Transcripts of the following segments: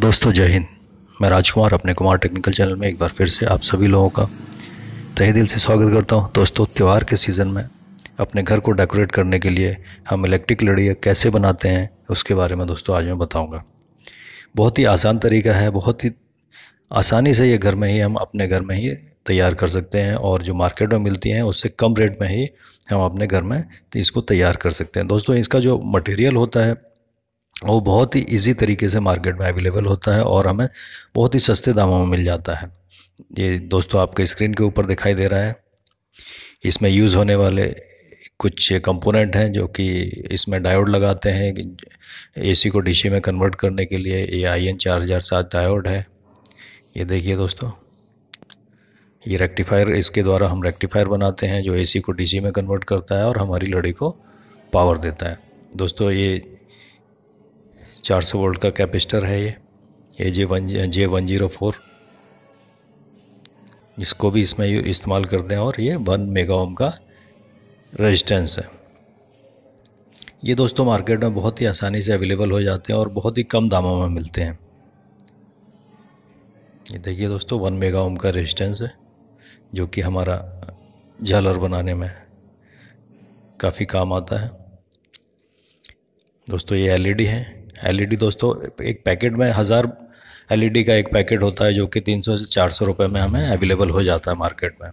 दोस्तों जय हिंद मैं राजकुमार अपने कुमार टेक्निकल चैनल में एक बार फिर से आप सभी लोगों का तहे दिल से स्वागत करता हूं दोस्तों त्यौहार के सीज़न में अपने घर को डेकोरेट करने के लिए हम इलेक्ट्रिक लड़ियाँ कैसे बनाते हैं उसके बारे में दोस्तों आज मैं बताऊंगा बहुत ही आसान तरीका है बहुत ही आसानी से ये घर में ही हम अपने घर में ही तैयार कर सकते हैं और जो मार्केट में मिलती हैं उससे कम रेट में ही हम अपने घर में इसको तैयार कर सकते हैं दोस्तों इसका जो मटेरियल होता है वो बहुत ही इजी तरीके से मार्केट में अवेलेबल होता है और हमें बहुत ही सस्ते दामों में मिल जाता है ये दोस्तों आपके स्क्रीन के ऊपर दिखाई दे रहा है इसमें यूज़ होने वाले कुछ कंपोनेंट हैं जो कि इसमें डायोड लगाते हैं एसी को डीसी में कन्वर्ट करने के लिए ये आई एन चार हज़ार सात डायोड है ये देखिए दोस्तों ये रेक्टिफायर इसके द्वारा हम रेक्टिफायर बनाते हैं जो एसी को डीसी में कन्वर्ट करता है और हमारी लड़ी को पावर देता है दोस्तों ये 400 वोल्ट का कैपेसिटर है ये A J one J one zero four इसको भी इसमें इस्तेमाल करते हैं और ये वन मेगा ओम का रेजिस्टेंस है ये दोस्तों मार्केट में बहुत ही आसानी से अवेलेबल हो जाते हैं और बहुत ही कम दामों में मिलते हैं ये देखिए दोस्तों वन मेगा ओम का रेजिस्टेंस है जो कि हमारा झालर बनाने में काफ़ी काम आता है दोस्तों ये एलईडी e है एलईडी e दोस्तों एक पैकेट में हज़ार एलईडी e का एक पैकेट होता है जो कि 300 से 400 रुपए में हमें अवेलेबल हो जाता है मार्केट में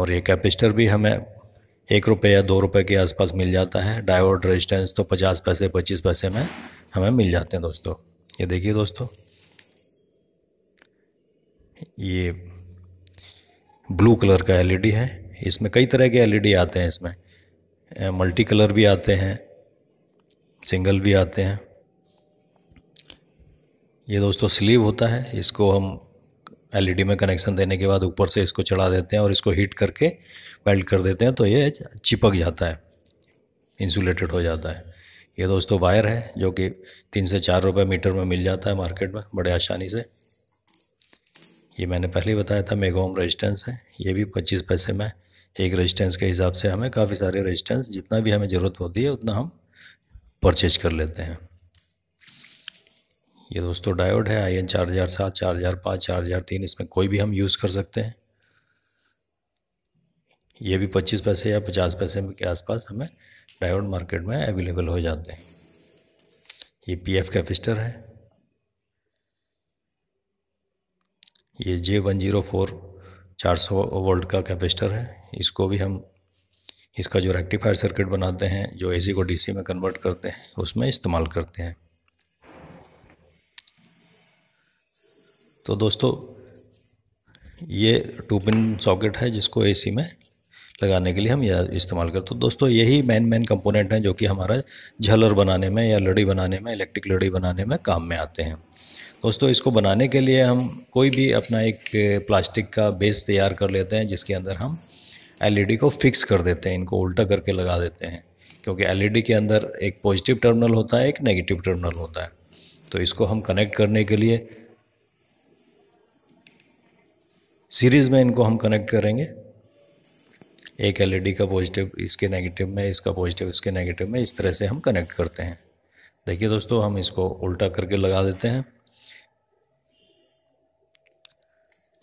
और ये कैपेसिटर भी हमें एक रुपये या दो रुपये के आसपास मिल जाता है डायोड रेजिस्टेंस तो पचास पैसे पच्चीस पैसे में हमें मिल जाते हैं दोस्तों ये देखिए दोस्तों ये ब्लू कलर का एलईडी e है इसमें कई तरह के एलईडी आते हैं इसमें मल्टी कलर भी आते हैं सिंगल भी आते हैं ये दोस्तों स्लीव होता है इसको हम एलईडी में कनेक्शन देने के बाद ऊपर से इसको चढ़ा देते हैं और इसको हीट करके मेल्ट कर देते हैं तो ये चिपक जाता है इंसुलेटेड हो जाता है ये दोस्तों वायर है जो कि तीन से चार रुपये मीटर में मिल जाता है मार्केट में बड़े आसानी से ये मैंने पहले ही बताया था मेगाम रेजिस्टेंस है ये भी पच्चीस पैसे में एक रेजिस्टेंस के हिसाब से हमें काफ़ी सारे रेजिस्टेंस जितना भी हमें ज़रूरत होती है उतना हम परचेज कर लेते हैं ये दोस्तों डायोड है आई एन चार हज़ार सात चार हज़ार पाँच चार हज़ार तीन इसमें कोई भी हम यूज़ कर सकते हैं ये भी पच्चीस पैसे या पचास पैसे के आसपास हमें डायोड मार्केट में अवेलेबल हो जाते हैं ये पी एफ कैफिस्टर है ये जे वन जीरो फोर चार सौ वोल्ट का कैपेसिटर है इसको भी हम इसका जो रेक्टिफायर सर्किट बनाते हैं जो एसी को डीसी में कन्वर्ट करते हैं उसमें इस्तेमाल करते हैं तो दोस्तों ये टू पिन सॉकेट है जिसको एसी में लगाने के लिए हम यह इस्तेमाल करते हैं तो दोस्तों यही मेन मेन कंपोनेंट हैं जो कि हमारा झलर बनाने में या लड़ी बनाने में इलेक्ट्रिक लड़ी बनाने में काम में आते हैं दोस्तों इसको बनाने के लिए हम कोई भी अपना एक प्लास्टिक का बेस तैयार कर लेते हैं जिसके अंदर हम एलईडी e को फिक्स कर देते हैं इनको उल्टा करके लगा देते हैं क्योंकि एलईडी e के अंदर एक पॉजिटिव टर्मिनल होता है एक नेगेटिव टर्मिनल होता है तो इसको हम कनेक्ट करने के लिए सीरीज़ में इनको हम कनेक्ट करेंगे एक एलईडी e का पॉजिटिव इसके नेगेटिव में इसका पॉजिटिव इसके नेगेटिव में इस तरह से हम कनेक्ट करते हैं देखिए दोस्तों हम इसको उल्टा करके लगा देते हैं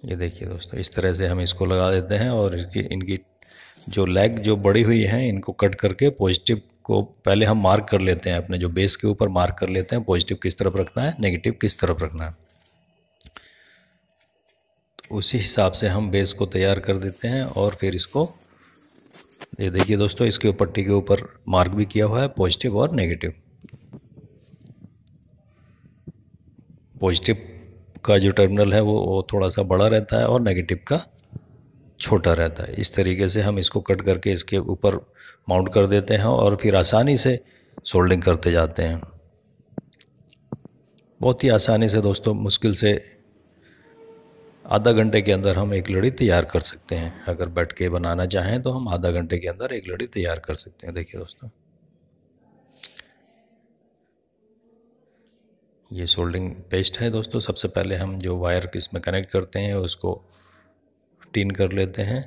ये देखिए दोस्तों इस तरह से हम इसको लगा देते हैं और इसकी इनकी जो लेग जो बड़ी हुई है इनको कट करके पॉजिटिव को पहले हम मार्क कर लेते हैं अपने जो बेस के ऊपर मार्क कर लेते हैं पॉजिटिव किस तरफ रखना है नेगेटिव किस तरफ रखना है तो उसी हिसाब से हम बेस को तैयार कर देते हैं और फिर इसको ये देखिए दोस्तों इसके ऊपर पट्टी के ऊपर मार्क भी किया हुआ है पॉजिटिव और नेगेटिव पॉजिटिव का जो टर्मिनल है वो, वो थोड़ा सा बड़ा रहता है और नेगेटिव का छोटा रहता है इस तरीके से हम इसको कट करके इसके ऊपर माउंट कर देते हैं और फिर आसानी से सोल्डिंग करते जाते हैं बहुत ही आसानी से दोस्तों मुश्किल से आधा घंटे के अंदर हम एक लड़ी तैयार कर सकते हैं अगर बैठ के बनाना चाहें तो हम आधा घंटे के अंदर एक लड़ी तैयार कर सकते हैं देखिए दोस्तों ये सोल्डिंग पेस्ट है दोस्तों सबसे पहले हम जो वायर इसमें कनेक्ट करते हैं उसको टीन कर लेते हैं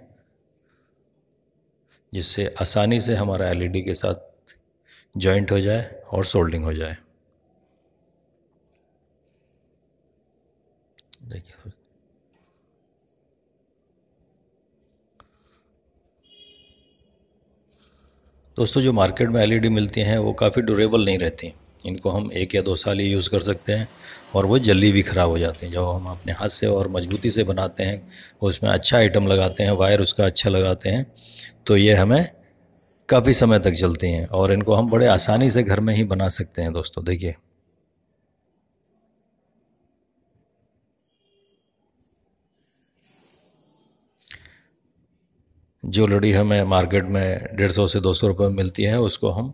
जिससे आसानी से हमारा एलईडी के साथ जॉइंट हो जाए और सोल्डिंग हो जाए देखिए दोस्तों जो मार्केट में एलईडी मिलती हैं वो काफ़ी ड्यूरेबल नहीं रहती इनको हम एक या दो साल ही यूज़ कर सकते हैं और वो जल्दी भी ख़राब हो जाते हैं जब हम अपने हाथ से और मजबूती से बनाते हैं तो उसमें अच्छा आइटम लगाते हैं वायर उसका अच्छा लगाते हैं तो ये हमें काफ़ी समय तक चलती हैं और इनको हम बड़े आसानी से घर में ही बना सकते हैं दोस्तों देखिए जो लड़ी हमें मार्केट में डेढ़ सौ से दो सौ रुपये में मिलती है उसको हम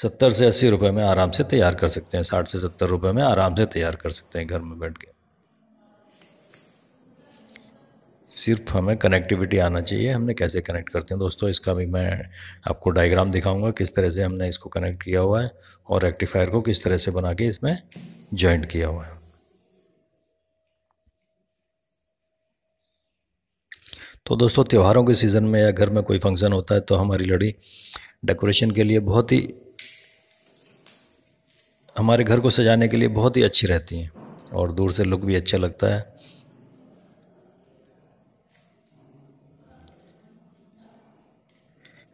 सत्तर से अस्सी रुपए में आराम से तैयार कर सकते हैं साठ से सत्तर रुपए में आराम से तैयार कर सकते हैं घर में बैठ के सिर्फ हमें कनेक्टिविटी आना चाहिए हमने कैसे कनेक्ट करते हैं दोस्तों इसका भी मैं आपको डायग्राम दिखाऊंगा किस तरह से हमने इसको कनेक्ट किया हुआ है और रेक्टिफायर को किस तरह से बना के इसमें जॉइंट किया हुआ है तो दोस्तों त्योहारों के सीज़न में या घर में कोई फंक्शन होता है तो हमारी लड़ी डेकोरेशन के लिए बहुत ही हमारे घर को सजाने के लिए बहुत ही अच्छी रहती हैं और दूर से लुक भी अच्छा लगता है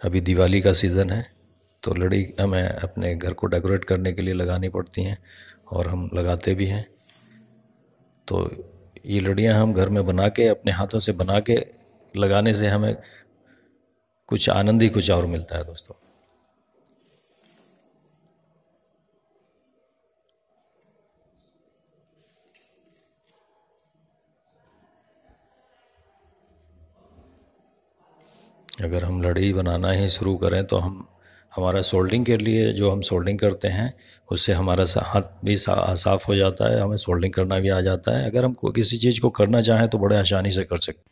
अभी दिवाली का सीज़न है तो लड़ी हमें अपने घर को डेकोरेट करने के लिए लगानी पड़ती हैं और हम लगाते भी हैं तो ये लड़ियाँ हम घर में बना के अपने हाथों से बना के लगाने से हमें कुछ आनंद ही कुछ और मिलता है दोस्तों अगर हम लड़ी बनाना ही शुरू करें तो हम हमारा सोल्डिंग के लिए जो हम सोल्डिंग करते हैं उससे हमारा हाथ भी साफ हो जाता है हमें सोल्डिंग करना भी आ जाता है अगर हम किसी चीज़ को करना चाहें तो बड़े आसानी से कर सकते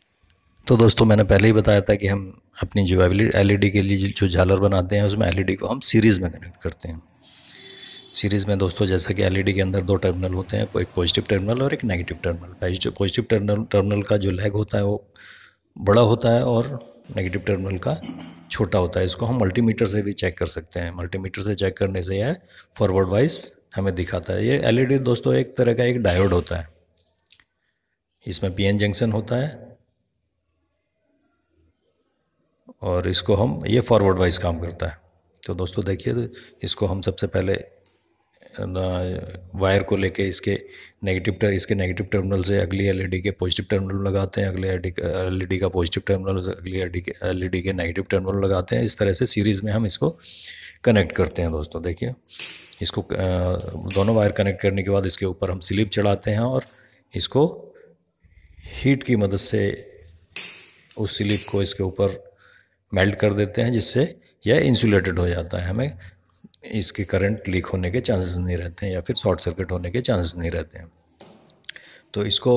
तो दोस्तों मैंने पहले ही बताया था कि हम अपनी जो एल के लिए जो झालर बनाते हैं उसमें एल को हम सीरीज़ में कनेक्ट करते हैं सीरीज़ में दोस्तों जैसा कि एल के अंदर दो टर्मिनल होते हैं एक पॉजिटिव टर्मिनल और एक negative terminal positive terminal terminal का जो लैग होता है वो बड़ा होता है और नेगेटिव टर्मिनल का छोटा होता है इसको हम मल्टीमीटर से भी चेक कर सकते हैं मल्टीमीटर से चेक करने से यह फॉरवर्ड वाइज हमें दिखाता है ये एलईडी e दोस्तों एक तरह का एक डायोड होता है इसमें पीएन जंक्शन होता है और इसको हम ये फॉरवर्ड वाइज काम करता है तो दोस्तों देखिए इसको हम सबसे पहले वायर uh, को लेके इसके नेगेटिव टर, इसके नेगेटिव टर्मिनल से अगली एलईडी e के पॉजिटिव टर्मिनल लगाते हैं अगले एलईडी e e का पॉजिटिव टर्मिनल अगली एलईडी के नेगेटिव टर्मिनल लगाते हैं इस तरह से सीरीज़ में हम इसको कनेक्ट करते हैं दोस्तों देखिए इसको दोनों वायर कनेक्ट करने के बाद इसके ऊपर हम स्लिप चढ़ाते हैं और इसको हीट की मदद से उस स्लिप को इसके ऊपर मेल्ट कर देते हैं जिससे यह इंसुलेटेड हो जाता है हमें इसके करंट लीक होने के चांसेस नहीं रहते हैं या फिर शॉर्ट सर्किट होने के चांसेस नहीं रहते हैं तो इसको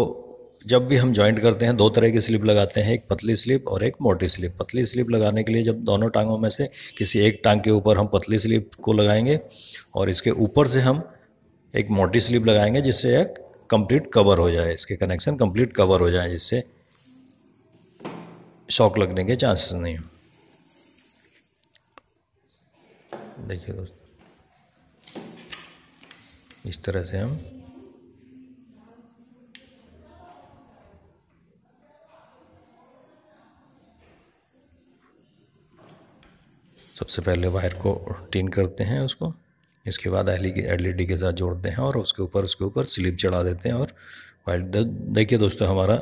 जब भी हम जॉइंट करते हैं दो तरह की स्लिप लगाते हैं एक पतली स्लिप और एक मोटी स्लिप पतली स्लिप लगाने के लिए जब दोनों टांगों में से किसी एक टांग के ऊपर हम पतली स्लिप को लगाएंगे और इसके ऊपर से हम एक मोटी स्लिप लगाएंगे जिससे एक कंप्लीट कवर हो जाए इसके कनेक्शन कंप्लीट कवर हो जाए जिससे शॉक लगने के चांसेस नहीं हो देखिए दोस्तों इस तरह से हम सबसे पहले वायर को टीन करते हैं उसको इसके बाद एलईडी के साथ जोड़ते हैं और उसके ऊपर उसके ऊपर स्लिप चढ़ा देते हैं और वायर देखिए दोस्तों हमारा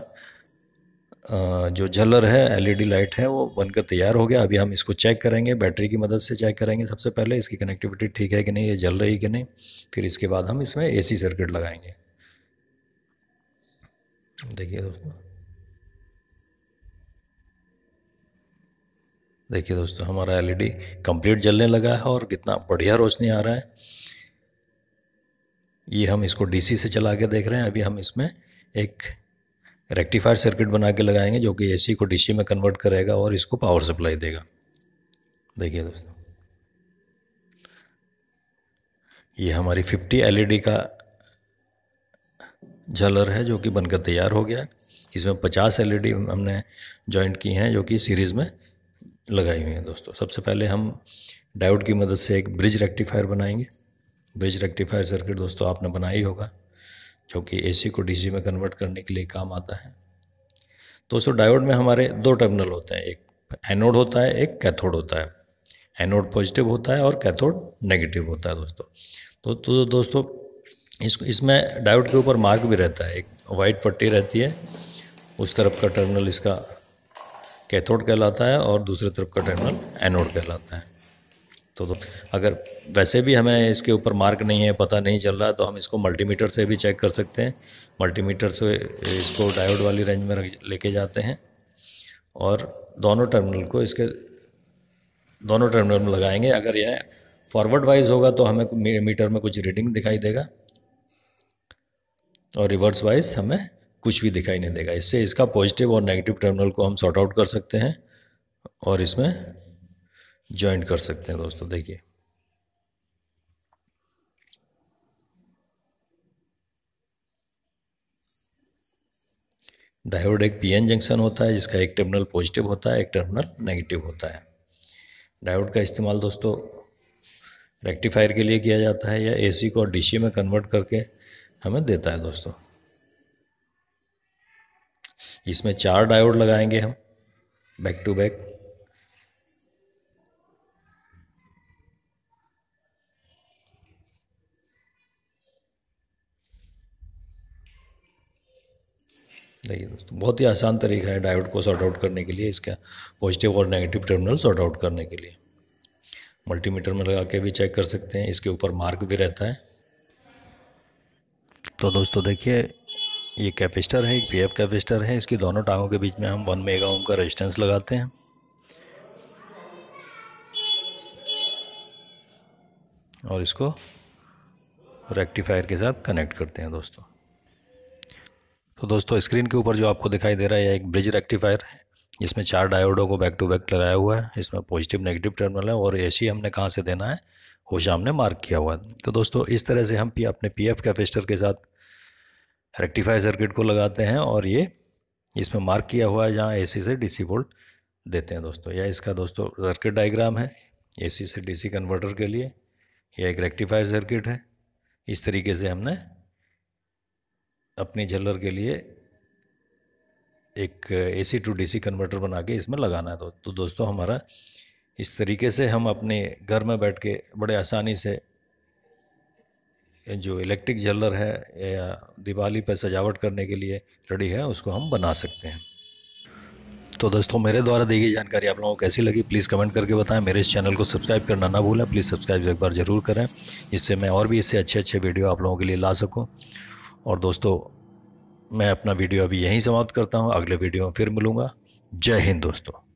जो जलर है एलईडी लाइट है वो बनकर तैयार हो गया अभी हम इसको चेक करेंगे बैटरी की मदद से चेक करेंगे सबसे पहले इसकी कनेक्टिविटी ठीक है कि नहीं ये जल रही कि नहीं फिर इसके बाद हम इसमें एसी सर्किट लगाएंगे देखिए दोस्तों देखिए दोस्तों हमारा एलईडी कंप्लीट जलने लगा है और कितना बढ़िया रोशनी आ रहा है ये हम इसको डीसी से चला के देख रहे हैं अभी हम इसमें एक रेक्टिफायर सर्किट बना के लगाएंगे जो कि एसी को डीसी में कन्वर्ट करेगा और इसको पावर सप्लाई देगा देखिए दोस्तों ये हमारी 50 एलईडी e का झलर है जो कि बनकर तैयार हो गया है इसमें 50 एलईडी e हमने जॉइंट की हैं जो कि सीरीज़ में लगाई हुई हैं दोस्तों सबसे पहले हम डायोड की मदद से एक ब्रिज रेक्टिफायर बनाएंगे ब्रिज रेक्टिफायर सर्किट दोस्तों आपने ही होगा जो कि ए को डी में कन्वर्ट करने के लिए काम आता है दोस्तों डायोड में हमारे दो टर्मिनल होते हैं एक एनोड होता है एक कैथोड होता है एनोड पॉजिटिव होता है और कैथोड नेगेटिव होता है दोस्तों तो, तो, तो दोस्तों इस इसमें डायोड के ऊपर मार्क भी रहता है एक वाइट पट्टी रहती है उस तरफ का टर्मिनल इसका कैथोड कहलाता है और दूसरे तरफ का टर्मिनल एनोड कहलाता है तो, तो अगर वैसे भी हमें इसके ऊपर मार्क नहीं है पता नहीं चल रहा तो हम इसको मल्टीमीटर से भी चेक कर सकते हैं मल्टीमीटर से इसको डायोड वाली रेंज में लेके जाते हैं और दोनों टर्मिनल को इसके दोनों टर्मिनल में लगाएंगे अगर यह फॉरवर्ड वाइज होगा तो हमें मीटर में कुछ रीडिंग दिखाई देगा और रिवर्स वाइज हमें कुछ भी दिखाई नहीं देगा इससे इसका पॉजिटिव और नेगेटिव टर्मिनल को हम सॉर्ट आउट कर सकते हैं और इसमें ज्वाइंट कर सकते हैं दोस्तों देखिए डायोड एक पीएन जंक्शन होता है जिसका एक टर्मिनल पॉजिटिव होता है एक टर्मिनल नेगेटिव होता है डायोड का इस्तेमाल दोस्तों रेक्टिफायर के लिए किया जाता है या एसी को डीसी में कन्वर्ट करके हमें देता है दोस्तों इसमें चार डायोड लगाएंगे हम बैक टू बैक देखिए दोस्तों बहुत ही आसान तरीका है डायोड को सॉर्ट आउट करने के लिए इसका पॉजिटिव और नेगेटिव टर्मिनल सॉर्ट आउट करने के लिए मल्टीमीटर में लगा के भी चेक कर सकते हैं इसके ऊपर मार्क भी रहता है तो दोस्तों देखिए ये कैपेसिटर है एक एफ कैपेसिटर है इसकी दोनों टांगों के बीच में हम वन मेगा ओम का रेजिस्टेंस लगाते हैं और इसको रेक्टिफायर के साथ कनेक्ट करते हैं दोस्तों तो दोस्तों स्क्रीन के ऊपर जो आपको दिखाई दे रहा है यह एक ब्रिज रेक्टिफायर है इसमें चार डायोडों को बैक टू बैक लगाया हुआ है इसमें पॉजिटिव नेगेटिव टर्मिनल है और ए हमने कहाँ से देना है वो शाम ने मार्क किया हुआ है तो दोस्तों इस तरह से हम अपने पी एफ कैफेस्टर के साथ रेक्टिफायर सर्किट को लगाते हैं और ये इसमें मार्क किया हुआ है जहाँ ए से डी वोल्ट देते हैं दोस्तों यह इसका दोस्तों सर्किट डाइग्राम है ए से डी कन्वर्टर के लिए यह एक रेक्टिफायर सर्किट है इस तरीके से हमने अपनी झल्लर के लिए एक A C to D C converter बना के इसमें लगाना है तो, तो दोस्तों हमारा इस तरीके से हम अपने घर में बैठ के बड़े आसानी से जो इलेक्ट्रिक जलर है या दिवाली पर सजावट करने के लिए रेडी है उसको हम बना सकते हैं तो दोस्तों मेरे द्वारा दी गई जानकारी आप लोगों को कैसी लगी प्लीज़ कमेंट करके बताएं मेरे इस चैनल को सब्सक्राइब करना ना भूलें प्लीज़ सब्सक्राइब एक बार ज़रूर करें इससे मैं और भी इससे अच्छे अच्छे वीडियो आप लोगों के लिए ला सकूँ और दोस्तों मैं अपना वीडियो अभी यहीं समाप्त करता हूँ अगले वीडियो में फिर मिलूँगा जय हिंद दोस्तों